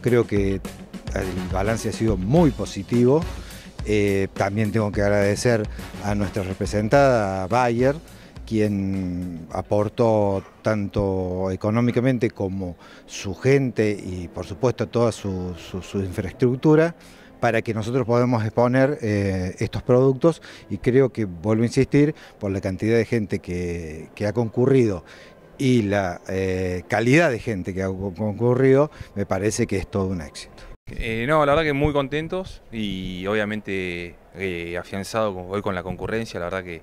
Creo que el balance ha sido muy positivo. Eh, también tengo que agradecer a nuestra representada, Bayer, quien aportó tanto económicamente como su gente y por supuesto toda su, infraestructura para que nosotros podamos exponer eh, estos productos y creo que, vuelvo a insistir, por la cantidad de gente que ha concurrido, y la eh, calidad de gente que ha concurrido, me parece que es todo un éxito. Eh, no, la verdad que muy contentos y obviamente eh, afianzado hoy con la concurrencia, la verdad que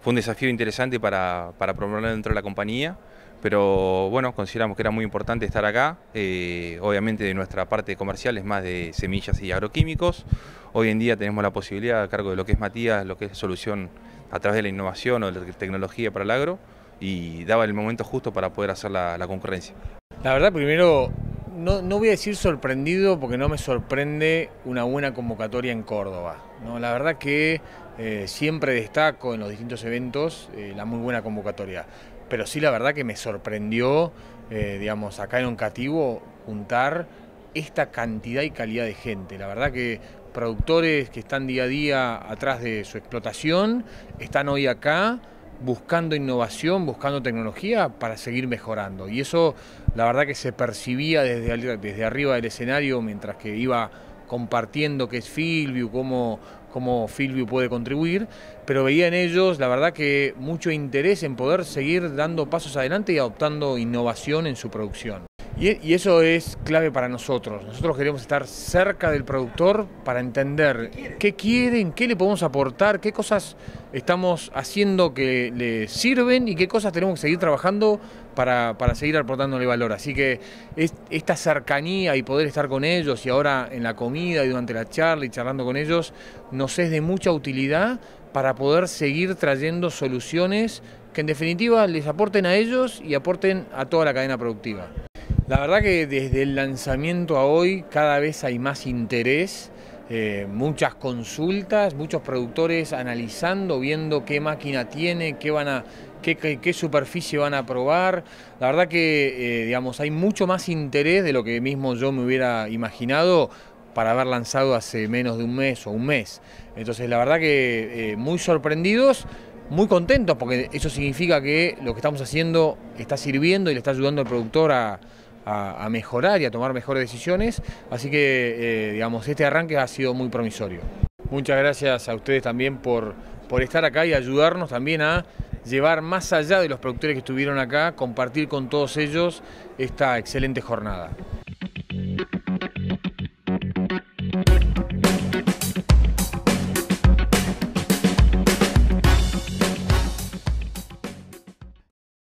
fue un desafío interesante para, para promover dentro de la compañía, pero bueno, consideramos que era muy importante estar acá, eh, obviamente de nuestra parte comercial es más de semillas y agroquímicos, hoy en día tenemos la posibilidad a cargo de lo que es Matías, lo que es solución a través de la innovación o de la tecnología para el agro, y daba el momento justo para poder hacer la, concurrencia. La verdad, primero, no, voy a decir sorprendido porque no me sorprende una buena convocatoria en Córdoba. ¿no? La verdad que eh, siempre destaco en los distintos eventos eh, la muy buena convocatoria. Pero sí la verdad que me sorprendió, eh, digamos, acá en Oncativo juntar esta cantidad y calidad de gente. La verdad que productores que están día a día atrás de su explotación están hoy acá buscando innovación, buscando tecnología para seguir mejorando. Y eso la verdad que se percibía desde, desde arriba del escenario mientras que iba compartiendo qué es Filview, cómo, cómo puede contribuir, pero veía en ellos, la verdad, que mucho interés en poder seguir dando pasos adelante y adoptando innovación en su producción. Y, eso es clave para nosotros. Nosotros queremos estar cerca del productor para entender qué quieren, qué le podemos aportar, qué cosas estamos haciendo que le sirven y qué cosas tenemos que seguir trabajando para, para seguir aportándole valor. Así que esta cercanía y poder estar con ellos y ahora en la comida y durante la charla y charlando con ellos nos es de mucha utilidad para poder seguir trayendo soluciones que en definitiva les aporten a ellos y aporten a toda la cadena productiva. La verdad que desde el lanzamiento a hoy cada vez hay más interés, eh, muchas consultas, muchos productores analizando, viendo qué máquina tiene, qué van a, qué, superficie van a probar. La verdad que eh, digamos, hay mucho más interés de lo que mismo yo me hubiera imaginado para haber lanzado hace menos de un mes o un mes. Entonces la verdad que eh, muy sorprendidos, muy contentos porque eso significa que lo que estamos haciendo está sirviendo y le está ayudando al productor a a, mejorar y a tomar mejores decisiones, así que eh, digamos, este arranque ha sido muy promisorio. Muchas gracias a ustedes también por estar acá y ayudarnos también a llevar más allá de los productores que estuvieron acá, compartir con todos ellos esta excelente jornada.